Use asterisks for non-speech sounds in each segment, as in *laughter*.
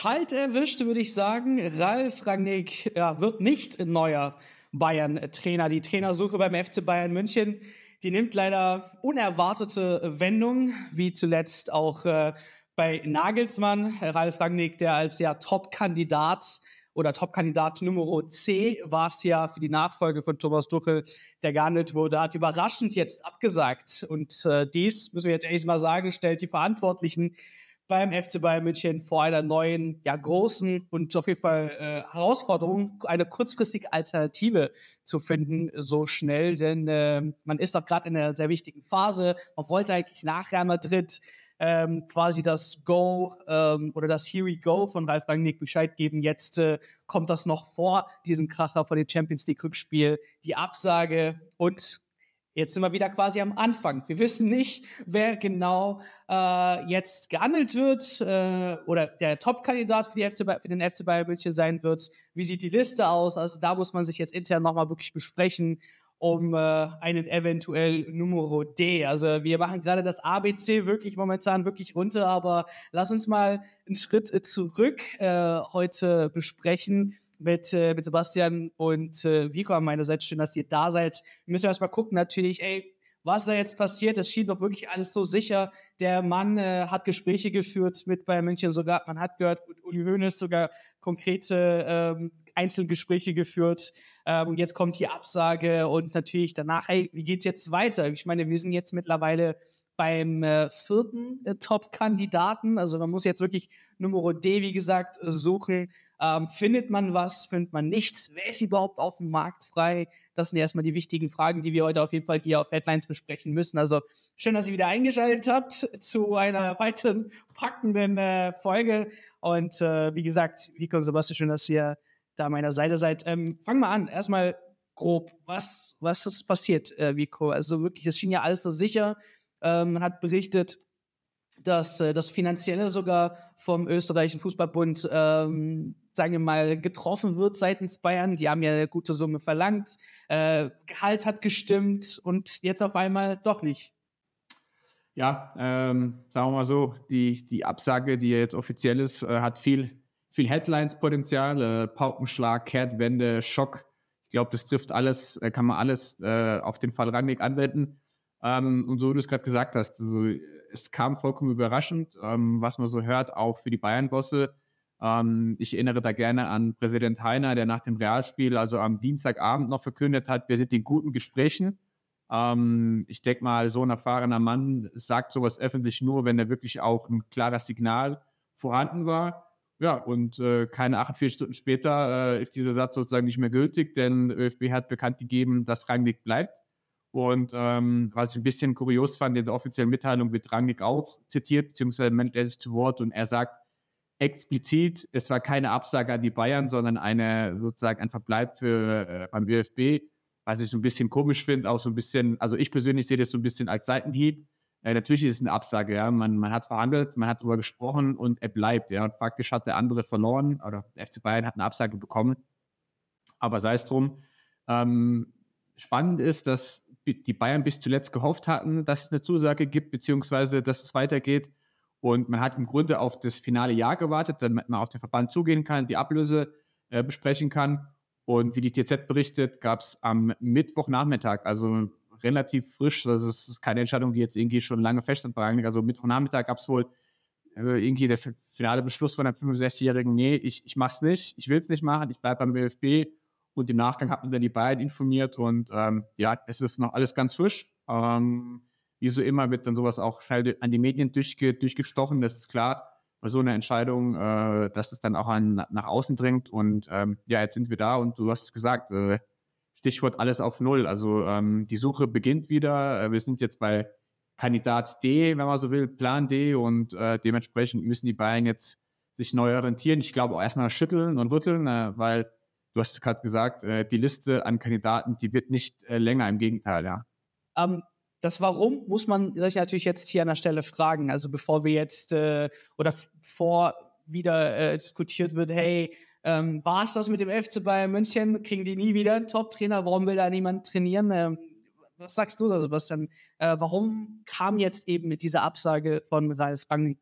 kalt erwischt, würde ich sagen. Ralf Rangnick ja, wird nicht neuer Bayern-Trainer. Die Trainersuche beim FC Bayern München, die nimmt leider unerwartete Wendungen, wie zuletzt auch äh, bei Nagelsmann. Ralf Rangnick, der als ja Top-Kandidat oder Top-Kandidat Nummer C war es ja für die Nachfolge von Thomas Duchel, der gehandelt wurde, hat überraschend jetzt abgesagt. Und äh, dies, müssen wir jetzt ehrlich mal sagen, stellt die Verantwortlichen beim FC Bayern München vor einer neuen, ja großen und auf jeden Fall äh, Herausforderung, eine kurzfristige Alternative zu finden, so schnell. Denn äh, man ist doch gerade in einer sehr wichtigen Phase. Man wollte eigentlich nach Real Madrid ähm, quasi das Go ähm, oder das Here We Go von Ralf Rangnick Bescheid geben. Jetzt äh, kommt das noch vor diesem Kracher vor dem Champions League Rückspiel, die Absage und Jetzt sind wir wieder quasi am Anfang. Wir wissen nicht, wer genau äh, jetzt gehandelt wird äh, oder der Top-Kandidat für, die FC, für den FC Bayern München sein wird. Wie sieht die Liste aus? Also da muss man sich jetzt intern nochmal wirklich besprechen, um äh, einen eventuell Numero D. Also wir machen gerade das ABC wirklich momentan wirklich runter, aber lass uns mal einen Schritt äh, zurück äh, heute besprechen mit, äh, mit Sebastian und äh, Vico an meiner Seite. Schön, dass ihr da seid. Wir müssen erstmal gucken, natürlich, ey, was da jetzt passiert. Es schien doch wirklich alles so sicher. Der Mann äh, hat Gespräche geführt mit Bayern München sogar. Man hat gehört, mit Uli Hoeneß sogar konkrete ähm, Einzelgespräche geführt. Ähm, und jetzt kommt die Absage und natürlich danach, ey, wie geht's jetzt weiter? Ich meine, wir sind jetzt mittlerweile beim äh, vierten äh, Top-Kandidaten. Also man muss jetzt wirklich Numero D, wie gesagt, äh, suchen. Ähm, findet man was, findet man nichts? Wer ist überhaupt auf dem Markt frei? Das sind erstmal die wichtigen Fragen, die wir heute auf jeden Fall hier auf Headlines besprechen müssen. Also schön, dass ihr wieder eingeschaltet habt zu einer weiteren packenden äh, Folge. Und äh, wie gesagt, Vico und Sebastian, schön, dass ihr da an meiner Seite seid. Ähm, fangen wir an. Erstmal grob, was, was ist passiert, äh, Vico? Also wirklich, es schien ja alles so sicher ähm, man hat berichtet, dass äh, das Finanzielle sogar vom österreichischen Fußballbund, ähm, sagen wir mal, getroffen wird seitens Bayern. Die haben ja eine gute Summe verlangt. Äh, Gehalt hat gestimmt und jetzt auf einmal doch nicht. Ja, ähm, sagen wir mal so, die, die Absage, die jetzt offiziell ist, äh, hat viel, viel Headlines-Potenzial. Äh, Paukenschlag, Kehrtwende, Schock. Ich glaube, das trifft alles, äh, kann man alles äh, auf den Fall Rangnick anwenden. Ähm, und so wie du es gerade gesagt hast, also, es kam vollkommen überraschend, ähm, was man so hört, auch für die Bayern-Bosse. Ähm, ich erinnere da gerne an Präsident Heiner, der nach dem Realspiel, also am Dienstagabend noch verkündet hat, wir sind in guten Gesprächen. Ähm, ich denke mal, so ein erfahrener Mann sagt sowas öffentlich nur, wenn da wirklich auch ein klares Signal vorhanden war. Ja, und äh, keine 48 Stunden später äh, ist dieser Satz sozusagen nicht mehr gültig, denn ÖFB hat bekannt gegeben, dass Rangnick bleibt. Und ähm, was ich ein bisschen kurios fand, in der offiziellen Mitteilung wird Rangnick auch zitiert, beziehungsweise man lässt sich zu Wort und er sagt explizit, es war keine Absage an die Bayern, sondern eine sozusagen ein Verbleib für, äh, beim ÖFB, was ich so ein bisschen komisch finde, auch so ein bisschen, also ich persönlich sehe das so ein bisschen als Seitenhieb. Äh, natürlich ist es eine Absage, ja. Man, man hat verhandelt, man hat darüber gesprochen und er bleibt, ja. Und faktisch hat der andere verloren oder der FC Bayern hat eine Absage bekommen. Aber sei es drum. Ähm, spannend ist, dass die Bayern bis zuletzt gehofft hatten, dass es eine Zusage gibt, beziehungsweise dass es weitergeht. Und man hat im Grunde auf das finale Jahr gewartet, damit man auf den Verband zugehen kann, die Ablöse äh, besprechen kann. Und wie die TZ berichtet, gab es am Mittwochnachmittag, also relativ frisch, das also ist keine Entscheidung, die jetzt irgendwie schon lange feststand, also Mittwochnachmittag gab es wohl äh, irgendwie der finale Beschluss von einem 65-Jährigen, nee, ich, ich mach's nicht, ich will es nicht machen, ich bleibe beim ÖFB und im Nachgang hat man dann die beiden informiert und ähm, ja, es ist noch alles ganz frisch. Ähm, wie so immer wird dann sowas auch schnell an die Medien durchge durchgestochen, das ist klar. Bei so einer Entscheidung, äh, dass es dann auch an, nach außen dringt. Und ähm, ja, jetzt sind wir da und du hast es gesagt, äh, Stichwort alles auf Null. Also ähm, die Suche beginnt wieder. Äh, wir sind jetzt bei Kandidat D, wenn man so will, Plan D und äh, dementsprechend müssen die Bayern jetzt sich neu orientieren. Ich glaube auch erstmal schütteln und rütteln, äh, weil du hast gerade gesagt, äh, die Liste an Kandidaten, die wird nicht äh, länger, im Gegenteil, ja. Ähm, das Warum muss man sich natürlich jetzt hier an der Stelle fragen. Also bevor wir jetzt äh, oder vor wieder diskutiert wird, hey, ähm, war es das mit dem FC Bayern München? Kriegen die nie wieder einen Top-Trainer? Warum will da niemand trainieren? Ähm, was sagst du da, Sebastian? warum kam jetzt eben mit dieser Absage von Ralf Rangnick?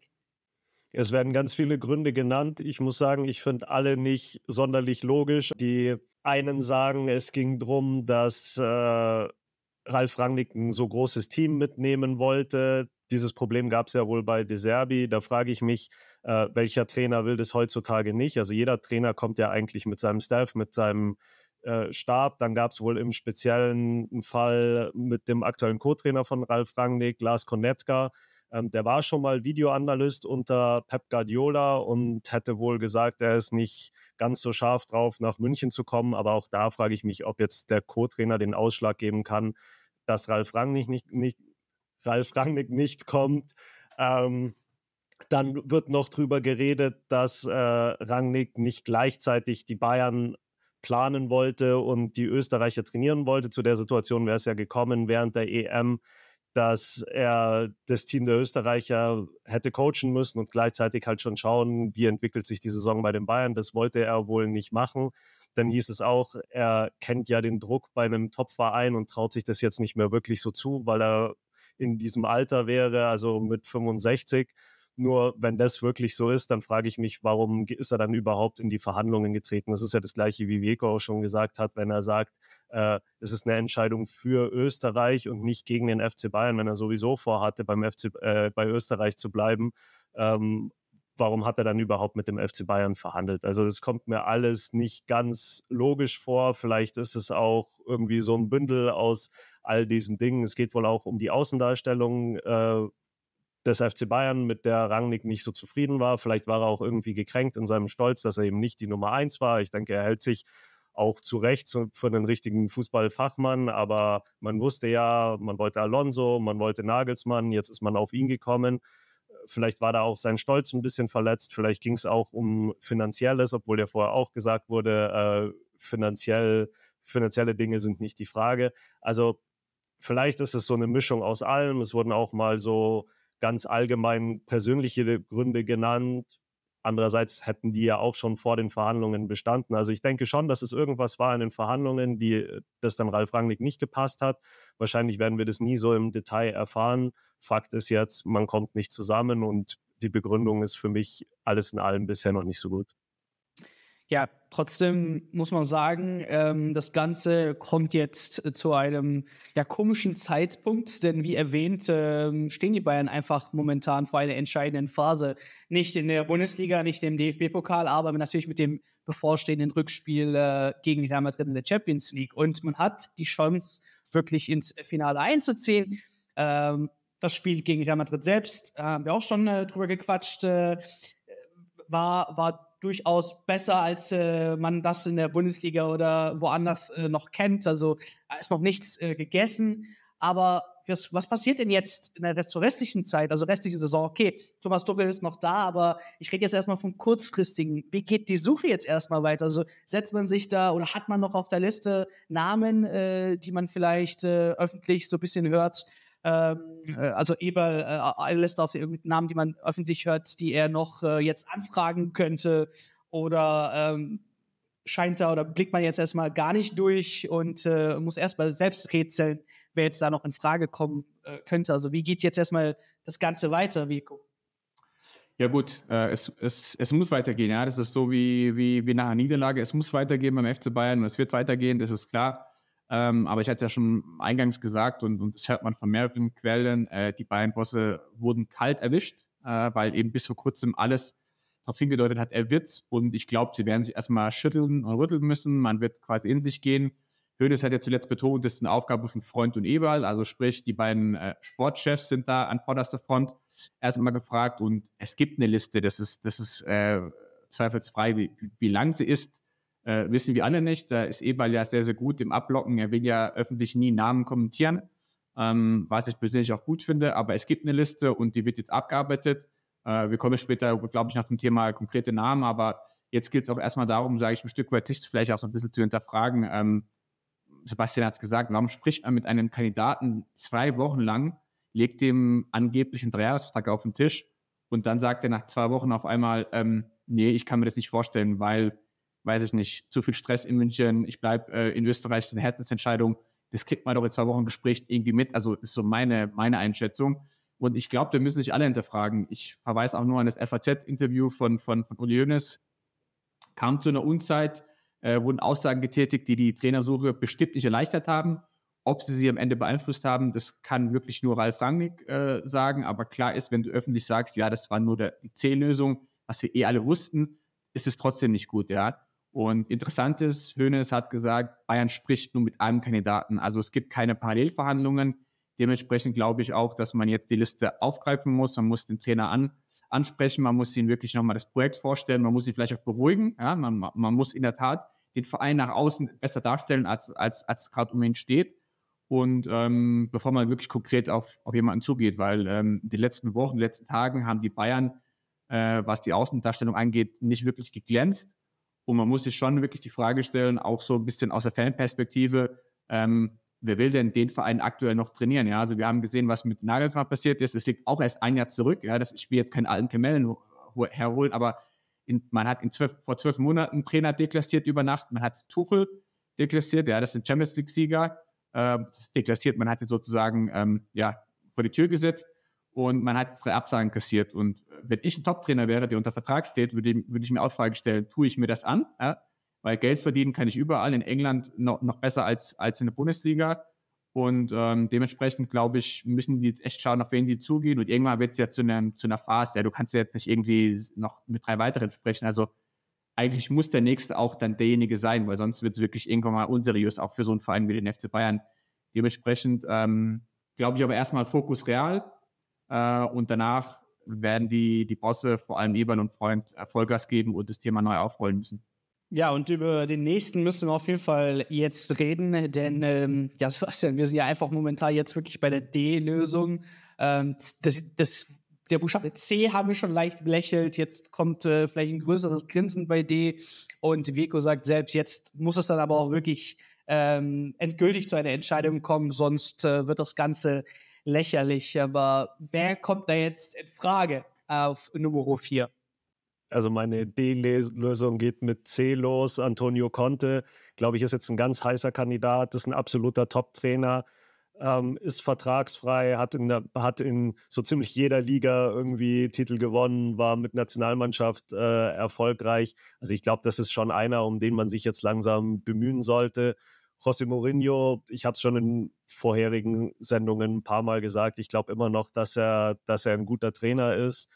Es werden ganz viele Gründe genannt. Ich muss sagen, ich finde alle nicht sonderlich logisch. Die einen sagen, es ging darum, dass äh, Ralf Rangnick ein so großes Team mitnehmen wollte. Dieses Problem gab es ja wohl bei De Serbi. Da frage ich mich, äh, welcher Trainer will das heutzutage nicht? Also jeder Trainer kommt ja eigentlich mit seinem Staff, mit seinem äh, Stab. Dann gab es wohl im speziellen Fall mit dem aktuellen Co-Trainer von Ralf Rangnick, Lars Konetka, ähm, der war schon mal Videoanalyst unter Pep Guardiola und hätte wohl gesagt, er ist nicht ganz so scharf drauf, nach München zu kommen. Aber auch da frage ich mich, ob jetzt der Co-Trainer den Ausschlag geben kann, dass Ralf Rangnick nicht, nicht, Ralf Rangnick nicht kommt. Ähm, dann wird noch drüber geredet, dass äh, Rangnick nicht gleichzeitig die Bayern planen wollte und die Österreicher trainieren wollte. Zu der Situation wäre es ja gekommen während der EM dass er das Team der Österreicher hätte coachen müssen und gleichzeitig halt schon schauen, wie entwickelt sich die Saison bei den Bayern. Das wollte er wohl nicht machen. Dann hieß es auch, er kennt ja den Druck bei einem Topverein und traut sich das jetzt nicht mehr wirklich so zu, weil er in diesem Alter wäre, also mit 65 nur wenn das wirklich so ist, dann frage ich mich, warum ist er dann überhaupt in die Verhandlungen getreten? Das ist ja das gleiche, wie Vieco auch schon gesagt hat, wenn er sagt, äh, es ist eine Entscheidung für Österreich und nicht gegen den FC Bayern, wenn er sowieso vorhatte, beim FC, äh, bei Österreich zu bleiben. Ähm, warum hat er dann überhaupt mit dem FC Bayern verhandelt? Also das kommt mir alles nicht ganz logisch vor. Vielleicht ist es auch irgendwie so ein Bündel aus all diesen Dingen. Es geht wohl auch um die Außendarstellung äh, des FC Bayern mit der Rangnick nicht so zufrieden war. Vielleicht war er auch irgendwie gekränkt in seinem Stolz, dass er eben nicht die Nummer eins war. Ich denke, er hält sich auch zu Recht für einen richtigen Fußballfachmann, aber man wusste ja, man wollte Alonso, man wollte Nagelsmann, jetzt ist man auf ihn gekommen. Vielleicht war da auch sein Stolz ein bisschen verletzt, vielleicht ging es auch um Finanzielles, obwohl ja vorher auch gesagt wurde, äh, finanziell, finanzielle Dinge sind nicht die Frage. Also vielleicht ist es so eine Mischung aus allem. Es wurden auch mal so ganz allgemein persönliche Gründe genannt. Andererseits hätten die ja auch schon vor den Verhandlungen bestanden. Also ich denke schon, dass es irgendwas war in den Verhandlungen, die, äh, das dann Ralf Rangnick nicht gepasst hat. Wahrscheinlich werden wir das nie so im Detail erfahren. Fakt ist jetzt, man kommt nicht zusammen und die Begründung ist für mich alles in allem bisher noch nicht so gut. Ja, trotzdem mhm. muss man sagen, ähm, das Ganze kommt jetzt äh, zu einem ja, komischen Zeitpunkt, denn wie erwähnt, äh, stehen die Bayern einfach momentan vor einer entscheidenden Phase. Nicht in der Bundesliga, nicht im DFB-Pokal, aber natürlich mit dem bevorstehenden Rückspiel äh, gegen Real Madrid in der Champions League. Und man hat die Chance, wirklich ins Finale einzuziehen. Mhm. Ähm, das Spiel gegen Real Madrid selbst, äh, haben wir auch schon äh, drüber gequatscht, war, war durchaus besser, als äh, man das in der Bundesliga oder woanders äh, noch kennt. Also ist noch nichts äh, gegessen. Aber was, was passiert denn jetzt in der Rest zur restlichen Zeit, also restliche Saison? Okay, Thomas Tuchel ist noch da, aber ich rede jetzt erstmal vom kurzfristigen. Wie geht die Suche jetzt erstmal weiter? Also setzt man sich da oder hat man noch auf der Liste Namen, äh, die man vielleicht äh, öffentlich so ein bisschen hört, ähm, äh, also Eberl äh, lässt auf Namen, die man öffentlich hört, die er noch äh, jetzt anfragen könnte oder ähm, scheint da oder blickt man jetzt erstmal gar nicht durch und äh, muss erstmal selbst rätseln, wer jetzt da noch in Frage kommen äh, könnte. Also wie geht jetzt erstmal das Ganze weiter, Vico? Ja gut, äh, es, es, es muss weitergehen. Ja, das ist so wie, wie, wie nach einer Niederlage. Es muss weitergehen beim FC Bayern und es wird weitergehen, das ist klar. Ähm, aber ich hatte ja schon eingangs gesagt, und, und das hört man von mehreren Quellen, äh, die beiden Bosse wurden kalt erwischt, äh, weil eben bis vor kurzem alles darauf hingedeutet hat, er wird's. Und ich glaube, sie werden sich erstmal schütteln und rütteln müssen. Man wird quasi in sich gehen. Hönes hat ja zuletzt betont, das ist eine Aufgabe von Freund und Eberl. Also sprich, die beiden äh, Sportchefs sind da an vorderster Front erstmal gefragt. Und es gibt eine Liste, das ist, das ist äh, zweifelsfrei, wie, wie lang sie ist. Äh, wissen wir alle nicht. Da ist Eberl eh ja sehr, sehr gut im Abblocken. Er will ja öffentlich nie Namen kommentieren, ähm, was ich persönlich auch gut finde. Aber es gibt eine Liste und die wird jetzt abgearbeitet. Äh, wir kommen später, glaube ich, nach dem Thema konkrete Namen. Aber jetzt geht es auch erstmal darum, sage ich ein Stück weit vielleicht auch so ein bisschen zu hinterfragen. Ähm, Sebastian hat es gesagt, warum spricht man mit einem Kandidaten zwei Wochen lang, legt dem angeblichen Dreijahresvertrag auf den Tisch und dann sagt er nach zwei Wochen auf einmal, ähm, nee, ich kann mir das nicht vorstellen, weil weiß ich nicht, zu viel Stress in München, ich bleibe äh, in Österreich, das ist eine Herzensentscheidung, das kriegt man doch in zwei Wochen Gespräch irgendwie mit. Also ist so meine, meine Einschätzung. Und ich glaube, wir müssen nicht alle hinterfragen. Ich verweise auch nur an das FAZ-Interview von, von, von Uli Hoeneß. Kam zu einer Unzeit, äh, wurden Aussagen getätigt, die die Trainersuche bestimmt nicht erleichtert haben. Ob sie sie am Ende beeinflusst haben, das kann wirklich nur Ralf Rangnick äh, sagen. Aber klar ist, wenn du öffentlich sagst, ja, das war nur die C-Lösung, was wir eh alle wussten, ist es trotzdem nicht gut. Ja? Und interessant ist, Hönes hat gesagt, Bayern spricht nur mit einem Kandidaten. Also es gibt keine Parallelverhandlungen. Dementsprechend glaube ich auch, dass man jetzt die Liste aufgreifen muss. Man muss den Trainer an, ansprechen, man muss ihn wirklich nochmal das Projekt vorstellen, man muss ihn vielleicht auch beruhigen. Ja, man, man muss in der Tat den Verein nach außen besser darstellen, als, als, als es gerade um ihn steht. Und ähm, bevor man wirklich konkret auf, auf jemanden zugeht, weil ähm, die letzten Wochen, die letzten Tagen haben die Bayern, äh, was die Außendarstellung angeht, nicht wirklich geglänzt. Und man muss sich schon wirklich die Frage stellen, auch so ein bisschen aus der Fanperspektive, ähm, wer will denn den Verein aktuell noch trainieren? Ja, also wir haben gesehen, was mit Nagelsmann passiert ist. Das liegt auch erst ein Jahr zurück. Ja, das Spiel jetzt keinen alten Kamellen herholen, aber in, man hat zwölf, vor zwölf Monaten einen Trainer deklassiert über Nacht. Man hat Tuchel deklassiert. Ja, das sind Champions League Sieger. Äh, deklassiert. Man hat ihn sozusagen ähm, ja vor die Tür gesetzt und man hat drei Absagen kassiert. Und äh, wenn ich ein Top-Trainer wäre, der unter Vertrag steht, würde, würde ich mir auch Frage stellen, tue ich mir das an? Ja? Weil Geld verdienen kann ich überall, in England noch, noch besser als, als in der Bundesliga. Und ähm, dementsprechend, glaube ich, müssen die echt schauen, auf wen die zugehen. Und irgendwann wird es ja zu, einem, zu einer Phase. Ja, du kannst ja jetzt nicht irgendwie noch mit drei weiteren sprechen. Also eigentlich muss der Nächste auch dann derjenige sein, weil sonst wird es wirklich irgendwann mal unseriös, auch für so einen Verein wie den FC Bayern. Dementsprechend ähm, glaube ich aber erstmal Fokus Real, äh, und danach werden die, die Bosse, vor allem Ebern und Freund, Vollgas geben und das Thema neu aufrollen müssen. Ja, und über den nächsten müssen wir auf jeden Fall jetzt reden, denn ähm, ja, Sebastian, wir sind ja einfach momentan jetzt wirklich bei der D-Lösung. Ähm, das, das, der Buchstabe C haben wir schon leicht belächelt. Jetzt kommt äh, vielleicht ein größeres Grinsen bei D. Und Vico sagt selbst, jetzt muss es dann aber auch wirklich ähm, endgültig zu einer Entscheidung kommen, sonst äh, wird das Ganze lächerlich, aber wer kommt da jetzt in Frage auf Nummer 4? Also meine D-Lösung geht mit C los. Antonio Conte, glaube ich, ist jetzt ein ganz heißer Kandidat, ist ein absoluter Top-Trainer, ähm, ist vertragsfrei, hat in, der, hat in so ziemlich jeder Liga irgendwie Titel gewonnen, war mit Nationalmannschaft äh, erfolgreich. Also ich glaube, das ist schon einer, um den man sich jetzt langsam bemühen sollte. José Mourinho, ich habe es schon in vorherigen Sendungen ein paar Mal gesagt, ich glaube immer noch, dass er, dass er ein guter Trainer ist.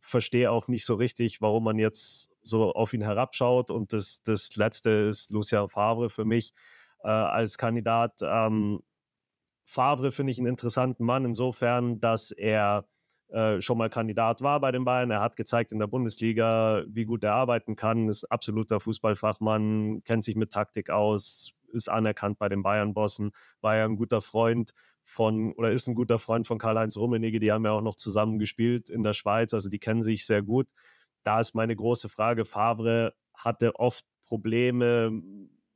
Verstehe auch nicht so richtig, warum man jetzt so auf ihn herabschaut. Und das, das letzte ist Lucia Favre für mich äh, als Kandidat. Ähm, Favre finde ich einen interessanten Mann insofern, dass er äh, schon mal Kandidat war bei den Bayern. Er hat gezeigt in der Bundesliga, wie gut er arbeiten kann, ist absoluter Fußballfachmann, kennt sich mit Taktik aus, ist anerkannt bei den Bayern-Bossen, war ja ein guter Freund von oder ist ein guter Freund von Karl-Heinz Rummenigge, die haben ja auch noch zusammen gespielt in der Schweiz, also die kennen sich sehr gut. Da ist meine große Frage, Favre hatte oft Probleme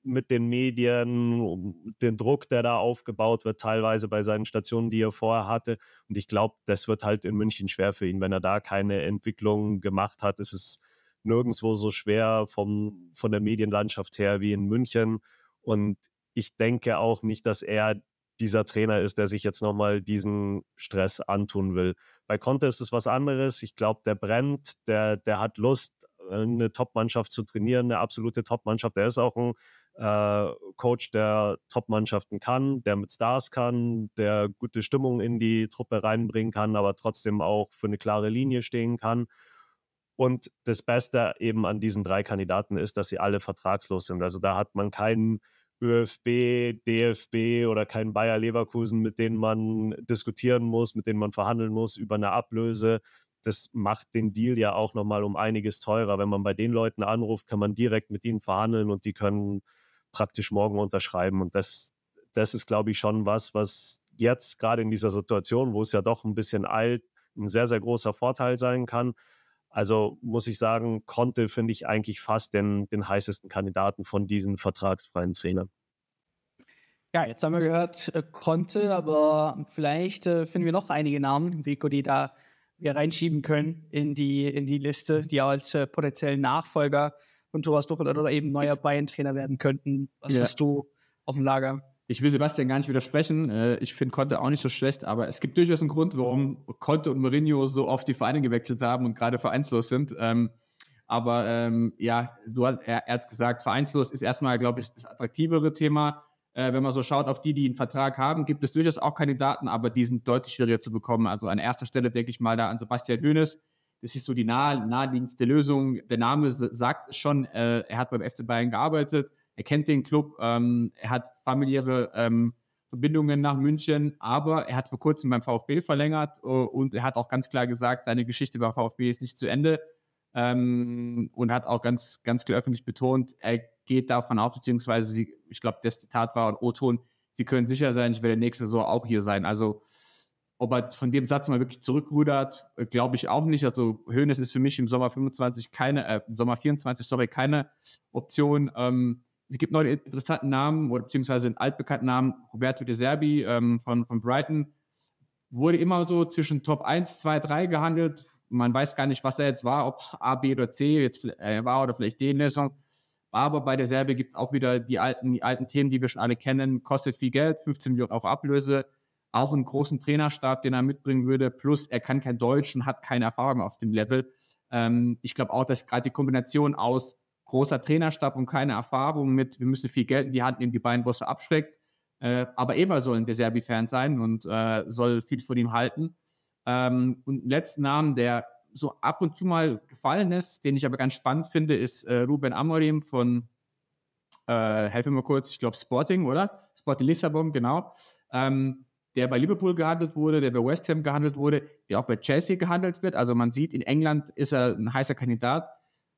mit den Medien, den Druck, der da aufgebaut wird, teilweise bei seinen Stationen, die er vorher hatte. Und ich glaube, das wird halt in München schwer für ihn. Wenn er da keine Entwicklung gemacht hat, ist es nirgendwo so schwer vom, von der Medienlandschaft her wie in München. Und ich denke auch nicht, dass er dieser Trainer ist, der sich jetzt nochmal diesen Stress antun will. Bei Conte ist es was anderes. Ich glaube, der brennt, der, der hat Lust, eine Top-Mannschaft zu trainieren, eine absolute Top-Mannschaft. Der ist auch ein äh, Coach, der Top-Mannschaften kann, der mit Stars kann, der gute Stimmung in die Truppe reinbringen kann, aber trotzdem auch für eine klare Linie stehen kann. Und das Beste eben an diesen drei Kandidaten ist, dass sie alle vertragslos sind. Also da hat man keinen ÖFB, DFB oder keinen Bayer Leverkusen, mit denen man diskutieren muss, mit denen man verhandeln muss über eine Ablöse. Das macht den Deal ja auch nochmal um einiges teurer. Wenn man bei den Leuten anruft, kann man direkt mit ihnen verhandeln und die können praktisch morgen unterschreiben. Und das, das ist, glaube ich, schon was, was jetzt gerade in dieser Situation, wo es ja doch ein bisschen eilt, ein sehr, sehr großer Vorteil sein kann. Also muss ich sagen, Conte finde ich eigentlich fast den, den heißesten Kandidaten von diesen vertragsfreien Trainern. Ja, jetzt haben wir gehört äh, Conte, aber vielleicht äh, finden wir noch einige Namen, Vico, die da wir reinschieben können in die, in die Liste, die als äh, potenziellen Nachfolger von Thomas Tuchel oder eben neuer Bayern-Trainer werden könnten. Was ja. hast du auf dem Lager? ich will Sebastian gar nicht widersprechen. Äh, ich finde Conte auch nicht so schlecht, aber es gibt durchaus einen Grund, warum Conte und Mourinho so oft die Vereine gewechselt haben und gerade vereinslos sind. Ähm, aber ähm, ja, du hast, er, er hat gesagt, vereinslos ist erstmal, glaube ich, das attraktivere Thema. Äh, wenn man so schaut auf die, die einen Vertrag haben, gibt es durchaus auch Kandidaten, aber die sind deutlich schwieriger zu bekommen. Also an erster Stelle denke ich mal da an Sebastian Hoeneß. Das ist so die nah, naheliegendste Lösung. Der Name sagt schon, äh, er hat beim FC Bayern gearbeitet er kennt den Club, ähm, er hat familiäre ähm, Verbindungen nach München, aber er hat vor kurzem beim VfB verlängert uh, und er hat auch ganz klar gesagt, seine Geschichte beim VfB ist nicht zu Ende ähm, und hat auch ganz, ganz klar öffentlich betont, er geht davon aus, beziehungsweise sie, ich glaube, das Zitat war und O-Ton, sie können sicher sein, ich werde nächste Saison auch hier sein. Also ob er von dem Satz mal wirklich zurückrudert, äh, glaube ich auch nicht. Also Höhnes ist für mich im Sommer 25 keine, äh, im Sommer 24, sorry, keine Option. Ähm, es gibt neue interessanten Namen oder beziehungsweise einen altbekannten Namen, Roberto De Serbi ähm, von, von Brighton, wurde immer so zwischen Top 1, 2, 3 gehandelt. Man weiß gar nicht, was er jetzt war, ob A, B oder C jetzt äh, war oder vielleicht D in der Saison. Aber bei der Serbe gibt es auch wieder die alten, die alten Themen, die wir schon alle kennen. Kostet viel Geld, 15 Millionen Euro Ablöse, auch einen großen Trainerstab, den er mitbringen würde. Plus, er kann kein Deutsch und hat keine Erfahrung auf dem Level. Ähm, ich glaube auch, dass gerade die Kombination aus großer Trainerstab und keine Erfahrung mit, wir müssen viel Geld in die Hand nehmen, die beiden Bosse abschreckt. Äh, aber Eber eh soll ein Derby-Fan sein und äh, soll viel von ihm halten. Ähm, und einen letzten Namen, der so ab und zu mal gefallen ist, den ich aber ganz spannend finde, ist äh, Ruben Amorim von, äh, helfe mir kurz, ich glaube Sporting, oder? Sporting Lissabon, genau. Ähm, der bei Liverpool gehandelt wurde, der bei West Ham gehandelt wurde, der auch bei Chelsea gehandelt wird. Also man sieht, in England ist er ein heißer Kandidat.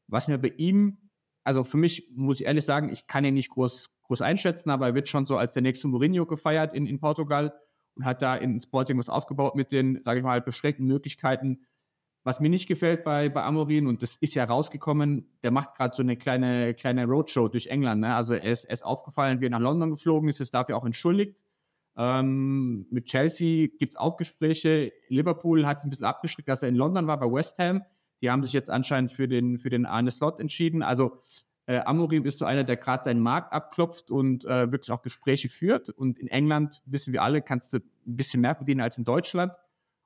Was mir bei ihm also für mich muss ich ehrlich sagen, ich kann ihn nicht groß, groß einschätzen, aber er wird schon so als der nächste Mourinho gefeiert in, in Portugal und hat da in Sporting was aufgebaut mit den, sage ich mal, beschränkten Möglichkeiten. Was mir nicht gefällt bei, bei Amorin, und das ist ja rausgekommen, der macht gerade so eine kleine, kleine Roadshow durch England. Ne? Also er ist, er ist aufgefallen, wie er nach London geflogen ist, ist dafür auch entschuldigt. Ähm, mit Chelsea gibt es auch Gespräche. Liverpool hat es ein bisschen abgeschreckt, dass er in London war bei West Ham. Die haben sich jetzt anscheinend für den, für den Arne Slot entschieden. Also äh, Amorim ist so einer, der gerade seinen Markt abklopft und äh, wirklich auch Gespräche führt. Und in England, wissen wir alle, kannst du ein bisschen mehr verdienen als in Deutschland.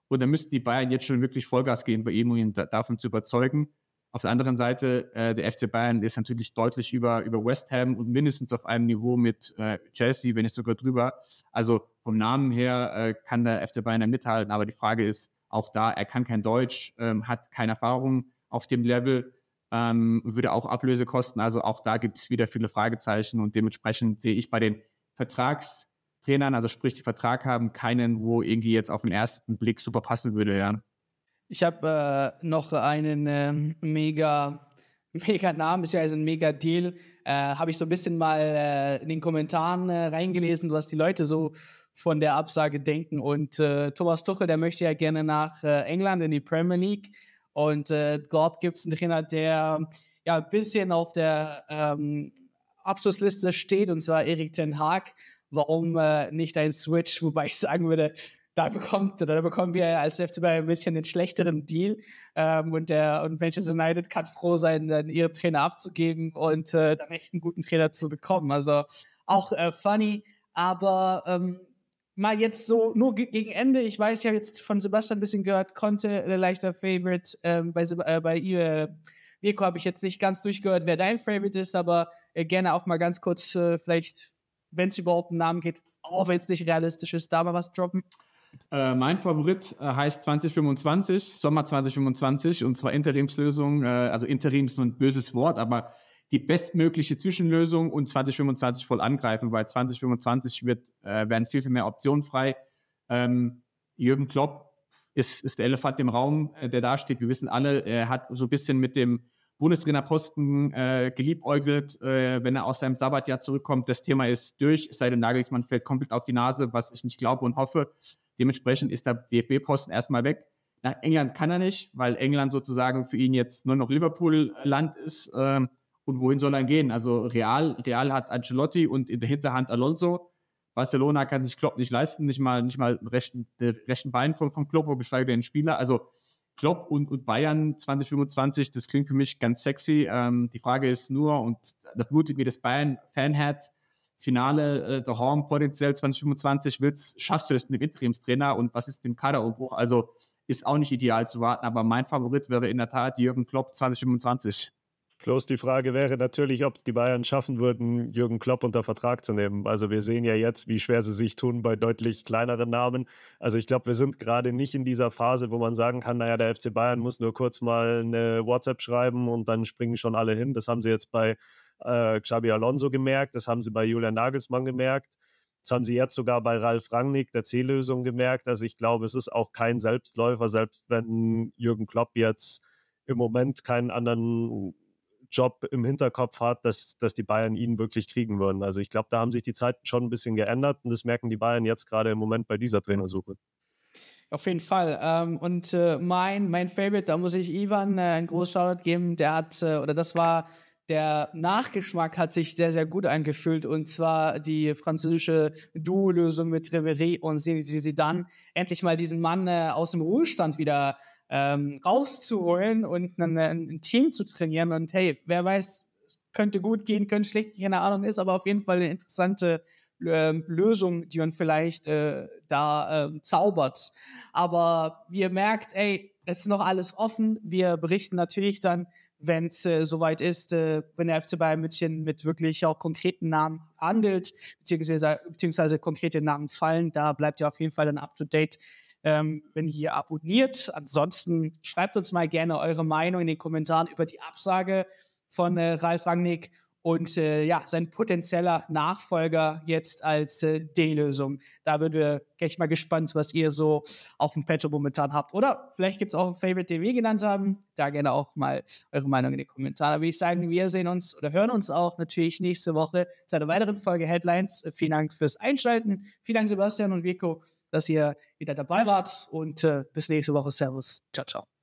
Und da müssten die Bayern jetzt schon wirklich Vollgas geben, bei ihm, um ihn da, davon zu überzeugen. Auf der anderen Seite, äh, der FC Bayern ist natürlich deutlich über, über West Ham und mindestens auf einem Niveau mit äh, Chelsea, wenn nicht sogar drüber. Also vom Namen her äh, kann der FC Bayern mithalten, aber die Frage ist, auch da, er kann kein Deutsch, ähm, hat keine Erfahrung auf dem Level, ähm, würde auch Ablöse kosten. Also auch da gibt es wieder viele Fragezeichen und dementsprechend sehe ich bei den Vertragstrainern, also sprich, die Vertrag haben, keinen, wo irgendwie jetzt auf den ersten Blick super passen würde, ja. Ich habe äh, noch einen äh, mega, *laughs* mega Namen, ist ja also ein mega Deal äh, habe ich so ein bisschen mal äh, in den Kommentaren äh, reingelesen, was die Leute so von der Absage denken. Und äh, Thomas Tuchel, der möchte ja gerne nach äh, England in die Premier League. Und äh, dort gibt es einen Trainer, der ja ein bisschen auf der ähm, Abschlussliste steht, und zwar Erik Ten Haag. Warum nicht ein Switch? *laughs* Wobei ich sagen würde, da bekommt, da bekommen wir als FC Bayern ein bisschen den schlechteren Deal. Ähm, und der und Manchester United kann froh sein, dann ihre Trainer abzugeben und äh, dann echt einen guten Trainer zu bekommen. Also auch äh, funny, aber ähm, mal jetzt so nur gegen Ende. Ich weiß ja jetzt von Sebastian ein bisschen gehört, konnte ein leichter Favorite ähm, bei äh, bei ihr. Vico äh, habe ich jetzt nicht ganz durchgehört, wer dein Favorite ist, aber äh, gerne auch mal ganz kurz äh, vielleicht, wenn es überhaupt einen Namen geht, auch wenn es nicht realistisch ist, da mal was droppen. Äh, mein Favorit äh, heißt 2025, Sommer 2025, und zwar Interimslösung, äh, also Interim ist ein böses Wort, aber die bestmögliche Zwischenlösung und 2025 voll angreifen, weil 2025 wird, äh, werden viel, viel mehr Optionen frei. Ähm, Jürgen Klopp ist, ist der Elefant im Raum, äh, der da steht. Wir wissen alle, er hat so ein bisschen mit dem Bundestrainerposten äh, geliebäugelt, äh, wenn er aus seinem Sabbatjahr zurückkommt. Das Thema ist durch, es sei denn, Nagelsmann fällt komplett auf die Nase, was ich nicht glaube und hoffe. Dementsprechend ist der DFB-Posten erstmal weg. Nach England kann er nicht, weil England sozusagen für ihn jetzt nur noch Liverpool-Land ist. Ähm, und wohin soll er gehen? Also Real, Real hat Ancelotti und in der Hinterhand Alonso. Barcelona kann sich Klopp nicht leisten, nicht mal, nicht mal rechten, rechten Bein von, von Klopp, geschweige denn Spieler. Also Klopp und, und Bayern 2025, das klingt für mich ganz sexy. Ähm, die Frage ist nur, und da blutet mir das Bayern-Fanherz, Finale äh, Horn potenziell 2025 wird's, schaffst du das mit dem Interimstrainer und was ist mit dem Kaderumbruch? Also ist auch nicht ideal zu warten, aber mein Favorit wäre in der Tat Jürgen Klopp 2025. Bloß die Frage wäre natürlich, ob die Bayern schaffen würden, Jürgen Klopp unter Vertrag zu nehmen. Also wir sehen ja jetzt, wie schwer sie sich tun bei deutlich kleineren Namen. Also ich glaube, wir sind gerade nicht in dieser Phase, wo man sagen kann, naja, der FC Bayern muss nur kurz mal eine WhatsApp schreiben und dann springen schon alle hin. Das haben sie jetzt bei äh, Xabi Alonso gemerkt, das haben sie bei Julian Nagelsmann gemerkt. Das haben sie jetzt sogar bei Ralf Rangnick, der C-Lösung, gemerkt. Also ich glaube, es ist auch kein Selbstläufer, selbst wenn Jürgen Klopp jetzt im Moment keinen anderen Job im Hinterkopf hat, dass, dass die Bayern ihn wirklich kriegen würden. Also ich glaube, da haben sich die Zeiten schon ein bisschen geändert und das merken die Bayern jetzt gerade im Moment bei dieser Trainersuche. Auf jeden Fall. Ähm, und äh, mein, mein Favorite, da muss ich Ivan äh, einen großen Shoutout geben, der hat, äh, oder das war der Nachgeschmack hat sich sehr, sehr gut eingefühlt Und zwar die französische Duo-Lösung mit Reverie und sie dann Endlich mal diesen Mann äh, aus dem Ruhestand wieder ähm, rauszuholen und äh, ein, ein, Team zu trainieren. Und hey, wer weiß, es könnte gut gehen, könnte schlecht gehen, keine Ahnung, ist aber auf jeden Fall eine interessante ähm, Lösung, die man vielleicht äh, da ähm, zaubert. Aber wie ihr merkt, ey, es ist noch alles offen. Wir berichten natürlich dann wenn es äh, soweit ist, äh, wenn der FC Bayern München mit wirklich auch konkreten Namen handelt, beziehungsweise, beziehungsweise konkrete Namen fallen, da bleibt ihr auf jeden Fall dann up to date, ähm, wenn ihr abonniert. Ansonsten schreibt uns mal gerne eure Meinung in den Kommentaren über die Absage von äh, Ralf Rangnick und äh, ja, sein potenzieller Nachfolger jetzt als äh, D-Lösung. Da würden wir echt mal gespannt, was ihr so auf dem Petro momentan habt. Oder vielleicht gibt es auch ein Favorite, den wir genannt haben. Da gerne auch mal eure Meinung in die Kommentare. Würde ich sagen, wir sehen uns oder hören uns auch natürlich nächste Woche zu einer weiteren Folge Headlines. Vielen Dank fürs Einschalten. Vielen Dank, Sebastian und Vico, dass ihr wieder dabei wart. Und äh, bis nächste Woche. Servus. Ciao, ciao.